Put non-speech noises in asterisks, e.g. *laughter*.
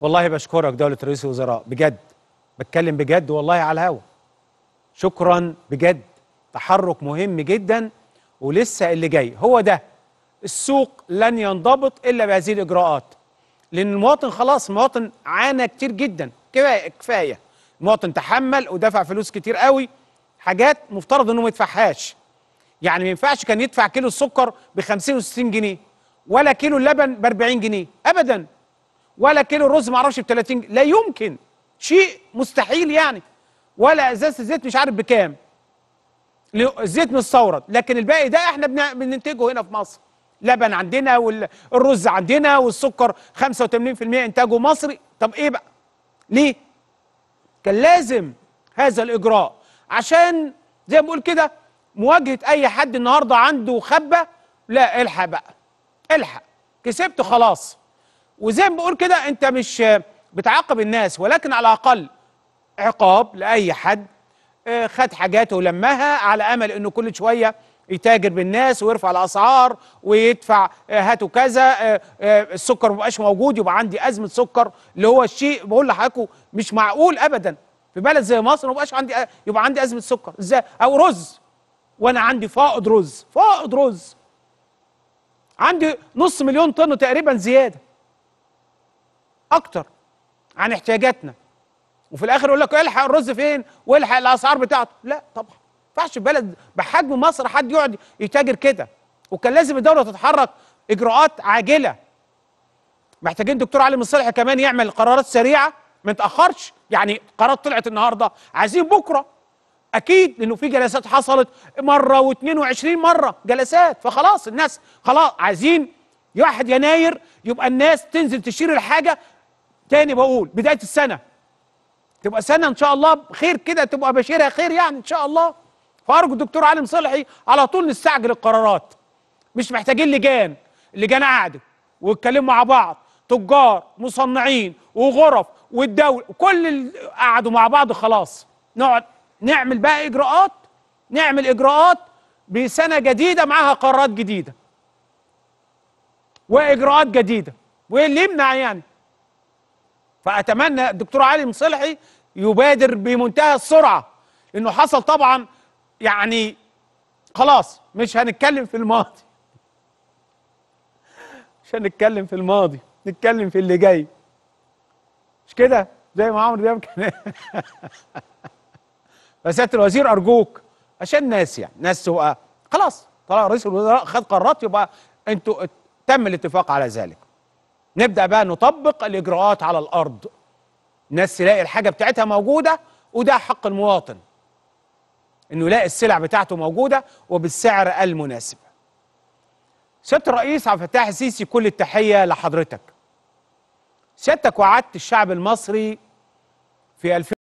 والله بشكرك دولة رئيس الوزراء بجد بتكلم بجد والله على الهوا شكرا بجد تحرك مهم جدا ولسه اللي جاي هو ده السوق لن ينضبط إلا بهذه الإجراءات لأن المواطن خلاص المواطن عانى كتير جدا كفاية كفاية المواطن تحمل ودفع فلوس كتير قوي حاجات مفترض انه ما يدفعهاش يعني ما ينفعش كان يدفع كيلو السكر ب 50 و 60 جنيه ولا كيلو اللبن ب 40 جنيه ابدا ولا كيلو رز ما اعرفش ب 30 جنيه لا يمكن شيء مستحيل يعني ولا ازازه زيت مش عارف بكام الزيت مستورد لكن الباقي ده احنا بننتجه هنا في مصر لبن عندنا والرز عندنا والسكر 85% انتاجه مصري طب ايه بقى ليه كان لازم هذا الاجراء عشان زي ما بقول كده مواجهه اي حد النهارده عنده خبه لا الحق بقى الحق كسبت خلاص وزي ما بقول كده انت مش بتعاقب الناس ولكن على الاقل عقاب لاي حد آه، خد حاجاته ولمها على امل انه كل شويه يتاجر بالناس ويرفع الاسعار ويدفع آه، هاتوا كذا آه، السكر مبقاش موجود يبقى عندي ازمه سكر اللي هو الشيء بقول لحضراتكم مش معقول ابدا في بلد زي مصر مبقاش عندي يبقى عندي ازمه سكر ازاي او رز وانا عندي فائض رز فائض رز عندي نص مليون طن تقريبا زياده اكتر عن احتياجاتنا وفي الاخر يقول لك الحق الرز فين والحق الاسعار بتاعته لا طبعا ما ينفعش بلد بحجم مصر حد يقعد يتاجر كده وكان لازم الدوله تتحرك اجراءات عاجله محتاجين دكتور علي من كمان يعمل قرارات سريعه ما تاخرش يعني قرارات طلعت النهارده عايزين بكره اكيد لانه في جلسات حصلت مره و22 مره جلسات فخلاص الناس خلاص عايزين 1 يناير يبقى الناس تنزل تشير الحاجه تاني بقول بدايه السنه تبقى سنه ان شاء الله خير كده تبقى بشيرها خير يعني ان شاء الله فارجو الدكتور عالم صلحي على طول نستعجل القرارات مش محتاجين لجان اللجان قعدت واتكلموا مع بعض تجار مصنعين وغرف والدوله كل قعدوا مع بعض خلاص نقعد نعمل بقى اجراءات نعمل اجراءات بسنه جديده معاها قرارات جديده واجراءات جديده وايه اللي يمنع يعني فأتمنى الدكتور علي مصلحي يبادر بمنتهى السرعة إنه حصل طبعا يعني خلاص مش هنتكلم في الماضي مش هنتكلم في الماضي نتكلم في اللي جاي مش كده زي ما عمرو دياب كان فسياده *laughs* الوزير ارجوك عشان ناس يعني ناس سوقه خلاص طلع رئيس الوزراء خد قرارات يبقى انتوا تم الاتفاق على ذلك نبدا بقى نطبق الاجراءات على الارض الناس تلاقي الحاجه بتاعتها موجوده وده حق المواطن انه يلاقي السلع بتاعته موجوده وبالسعر المناسب سياده الرئيس عبد الفتاح السيسي كل التحيه لحضرتك سيادتك وعدت الشعب المصري في 2000